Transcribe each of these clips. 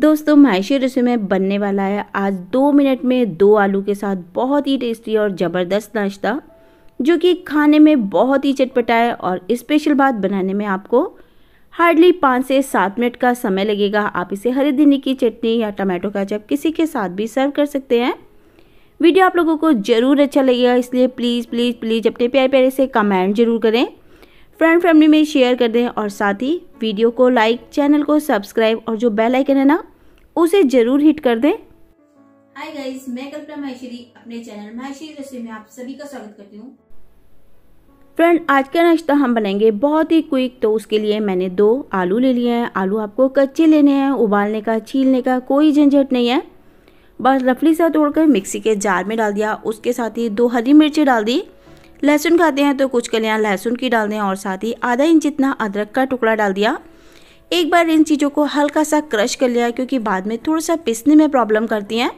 दोस्तों महेश रसोई में बनने वाला है आज दो मिनट में दो आलू के साथ बहुत ही टेस्टी और ज़बरदस्त नाश्ता जो कि खाने में बहुत ही चटपटा है और स्पेशल बात बनाने में आपको हार्डली पाँच से सात मिनट का समय लगेगा आप इसे हरी धनी की चटनी या टमाटो का चप किसी के साथ भी सर्व कर सकते हैं वीडियो आप लोगों को ज़रूर अच्छा लगेगा इसलिए प्लीज़ प्लीज़ प्लीज़ अपने प्यारे प्यारे से कमेंट जरूर करें फ्रेंड फैमिली में शेयर कर दें और साथ ही वीडियो को लाइक चैनल को सब्सक्राइब और जो बेल आइकन है ना उसे जरूर हिट कर दें हाय गाइस मैं कल्पना महेश्वरी अपने चैनल महेश्वरी रसोई में आप सभी का स्वागत करती हूँ फ्रेंड आज का नाश्ता हम बनाएंगे बहुत ही क्विक तो उसके लिए मैंने दो आलू ले लिए हैं आलू आपको कच्चे लेने हैं उबालने का छीलने का कोई झंझट नहीं है बस रफली सा तोड़कर मिक्सी के जार में डाल दिया उसके साथ ही दो हरी मिर्ची डाल दी लहसुन खाते हैं तो कुछ कलियाँ लहसुन की डाल दें और साथ ही आधा इंच जितना अदरक का टुकड़ा डाल दिया एक बार इन चीज़ों को हल्का सा क्रश कर लिया क्योंकि बाद में थोड़ा सा पिसने में प्रॉब्लम करती हैं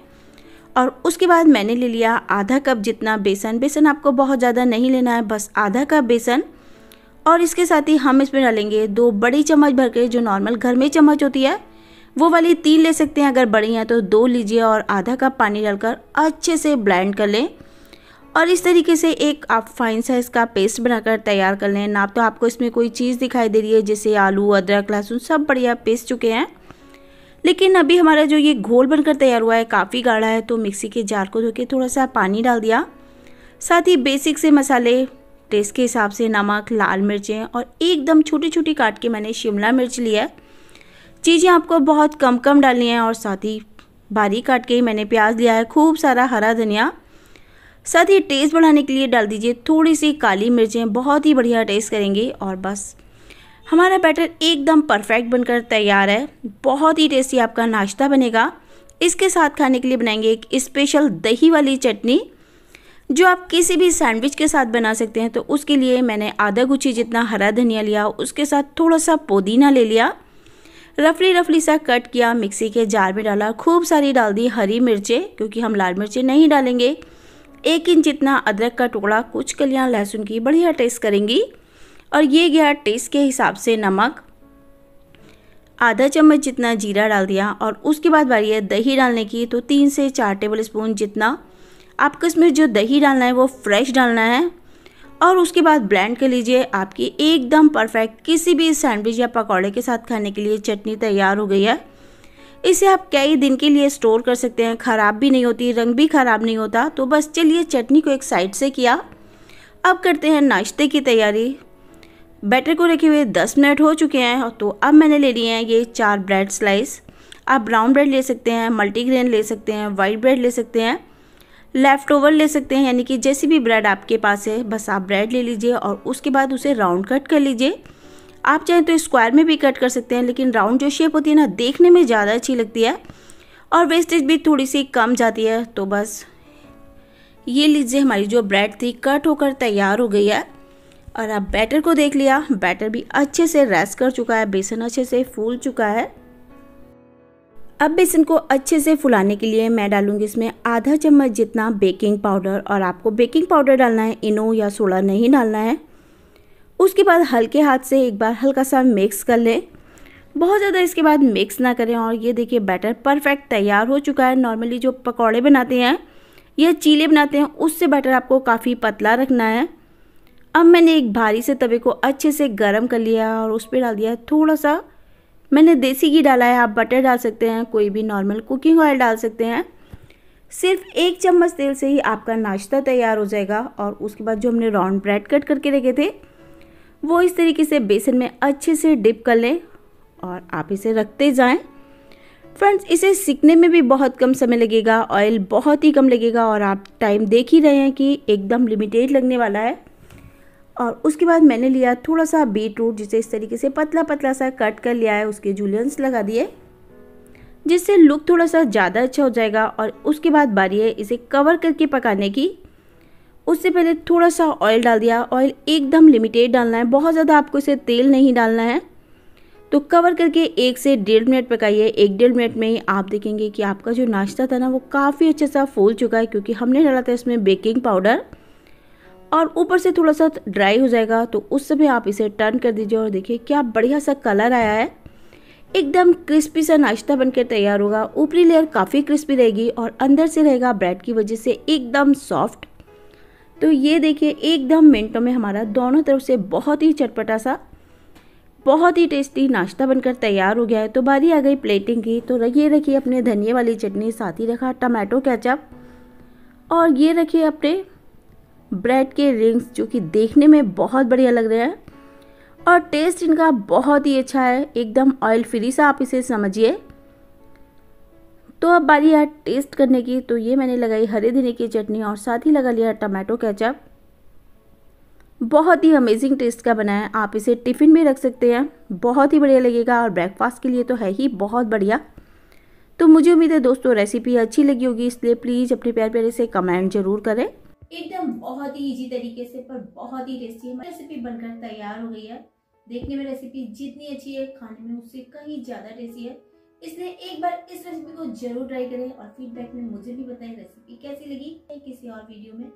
और उसके बाद मैंने ले लिया आधा कप जितना बेसन बेसन आपको बहुत ज़्यादा नहीं लेना है बस आधा कप बेसन और इसके साथ ही हम इसमें डालेंगे दो बड़ी चम्मच भर के जो नॉर्मल घर में चम्मच होती है वो वाली तीन ले सकते हैं अगर बड़ी हैं तो दो लीजिए और आधा कप पानी डालकर अच्छे से ब्लेंड कर लें और इस तरीके से एक आप फाइन साइज का पेस्ट बनाकर तैयार कर लें ना तो आपको इसमें कोई चीज़ दिखाई दे रही है जैसे आलू अदरक लहसुन सब बढ़िया पेस्ट चुके हैं लेकिन अभी हमारा जो ये घोल बनकर तैयार हुआ है काफ़ी गाढ़ा है तो मिक्सी के जार को धो के थोड़ा सा पानी डाल दिया साथ ही बेसिक से मसाले टेस्ट के हिसाब से नमक लाल मिर्चें और एकदम छोटी छोटी काट के मैंने शिमला मिर्च लिया है चीज़ें आपको बहुत कम कम डालनी है और साथ ही बारीक काट के ही मैंने प्याज लिया है खूब सारा हरा धनिया साथ ही टेस्ट बढ़ाने के लिए डाल दीजिए थोड़ी सी काली मिर्चें बहुत ही बढ़िया टेस्ट करेंगे और बस हमारा बैटर एकदम परफेक्ट बनकर तैयार है बहुत ही टेस्टी आपका नाश्ता बनेगा इसके साथ खाने के लिए बनाएंगे एक स्पेशल दही वाली चटनी जो आप किसी भी सैंडविच के साथ बना सकते हैं तो उसके लिए मैंने आधा गुच्छी जितना हरा धनिया लिया उसके साथ थोड़ा सा पुदीना ले लिया रफली रफली सा कट किया मिक्सी के जार में डाला खूब सारी डाल दी हरी मिर्चें क्योंकि हम लाल मिर्चें नहीं डालेंगे एक इंच जितना अदरक का टुकड़ा कुछ कलियाँ लहसुन की बढ़िया टेस्ट करेंगी और ये गया टेस्ट के हिसाब से नमक आधा चम्मच जितना जीरा डाल दिया और उसके बाद बारी है दही डालने की तो तीन से चार टेबल स्पून जितना आपको इसमें जो दही डालना है वो फ्रेश डालना है और उसके बाद ब्लेंड कर लीजिए आपकी एकदम परफेक्ट किसी भी सैंडविच या पकौड़े के साथ खाने के लिए चटनी तैयार हो गई है इसे आप कई दिन के लिए स्टोर कर सकते हैं ख़राब भी नहीं होती रंग भी ख़राब नहीं होता तो बस चलिए चटनी को एक साइड से किया अब करते हैं नाश्ते की तैयारी बैटर को रखे हुए 10 मिनट हो चुके हैं तो अब मैंने ले लिए हैं ये चार ब्रेड स्लाइस आप ब्राउन ब्रेड ले सकते हैं मल्टीग्रेन ले सकते हैं वाइट ब्रेड ले सकते हैं लेफ़्ट ओवर ले सकते हैं यानी कि जैसी भी ब्रेड आपके पास है बस आप ब्रेड ले लीजिए और उसके बाद उसे राउंड कट कर लीजिए आप चाहें तो स्क्वायर में भी कट कर सकते हैं लेकिन राउंड जो शेप होती है ना देखने में ज़्यादा अच्छी लगती है और वेस्टेज भी थोड़ी सी कम जाती है तो बस ये लीजिए हमारी जो ब्रेड थी कट होकर तैयार हो गई है और आप बैटर को देख लिया बैटर भी अच्छे से रेस्ट कर चुका है बेसन अच्छे से फूल चुका है अब बेसन को अच्छे से फुलाने के लिए मैं डालूंगी इसमें आधा चम्मच जितना बेकिंग पाउडर और आपको बेकिंग पाउडर डालना है इनो या सोडा नहीं डालना है उसके बाद हल्के हाथ से एक बार हल्का सा मिक्स कर लें बहुत ज़्यादा इसके बाद मिक्स ना करें और ये देखिए बैटर परफेक्ट तैयार हो चुका है नॉर्मली जो पकौड़े बनाते हैं या चीले बनाते हैं उससे बैटर आपको काफ़ी पतला रखना है अब मैंने एक भारी से तवे को अच्छे से गर्म कर लिया और उस पर डाल दिया थोड़ा सा मैंने देसी घी डाला है आप बटर डाल सकते हैं कोई भी नॉर्मल कुकिंग ऑयल डाल सकते हैं सिर्फ एक चम्मच तेल से ही आपका नाश्ता तैयार हो जाएगा और उसके बाद जो हमने राउंड ब्रेड कट करके रखे थे वो इस तरीके से बेसन में अच्छे से डिप कर लें और आप इसे रखते जाएं फ्रेंड्स इसे सीखने में भी बहुत कम समय लगेगा ऑयल बहुत ही कम लगेगा और आप टाइम देख ही रहे हैं कि एकदम लिमिटेड लगने वाला है और उसके बाद मैंने लिया थोड़ा सा बीट रूट जिसे इस तरीके से पतला पतला सा कट कर लिया है उसके जूलियंस लगा दिए जिससे लुक थोड़ा सा ज़्यादा अच्छा हो जाएगा और उसके बाद बारी है इसे कवर करके पकाने की उससे पहले थोड़ा सा ऑयल डाल दिया ऑयल एकदम लिमिटेड डालना है बहुत ज़्यादा आपको इसे तेल नहीं डालना है तो कवर करके एक से डेढ़ मिनट पकाइए एक डेढ़ मिनट में ही आप देखेंगे कि आपका जो नाश्ता था ना वो काफ़ी अच्छे सा फूल चुका है क्योंकि हमने डाला था इसमें बेकिंग पाउडर और ऊपर से थोड़ा सा ड्राई हो जाएगा तो उस समय आप इसे टर्न कर दीजिए और देखिए क्या बढ़िया सा कलर आया है एकदम क्रिस्पी सा नाश्ता बनकर तैयार होगा ऊपरी लेयर काफ़ी क्रिस्पी रहेगी और अंदर से रहेगा ब्रेड की वजह से एकदम सॉफ्ट तो ये देखिए एकदम मिनटों में हमारा दोनों तरफ से बहुत ही चटपटा सा बहुत ही टेस्टी नाश्ता बनकर तैयार हो गया है तो बारी आ गई प्लेटिंग की तो ये रखिए अपने धनिया वाली चटनी साथ ही रखा टमाटो कैचअप और ये रखिए अपने ब्रेड के रिंग्स जो कि देखने में बहुत बढ़िया लग रहे हैं और टेस्ट इनका बहुत ही अच्छा है एकदम ऑयल फ्री सा आप इसे समझिए तो अब बारी है टेस्ट करने की तो ये मैंने लगाई हरे धनी की चटनी और साथ ही लगा लिया टमाटो केचप बहुत ही अमेजिंग टेस्ट का बना है आप इसे टिफ़िन में रख सकते हैं बहुत ही बढ़िया लगेगा और ब्रेकफास्ट के लिए तो है ही बहुत बढ़िया तो मुझे उम्मीद है दोस्तों रेसिपी अच्छी लगी होगी इसलिए प्लीज़ अपने प्यार प्यारे से कमेंट जरूर करें एकदम बहुत ही इजी तरीके से पर बहुत ही टेस्टी है रेसिपी बनकर तैयार हो गई है देखने में रेसिपी जितनी अच्छी है खाने में उससे कहीं ज़्यादा टेस्टी है इसलिए एक बार इस रेसिपी को जरूर ट्राई करें और फीडबैक में मुझे भी बताएं रेसिपी कैसी लगी किसी और वीडियो में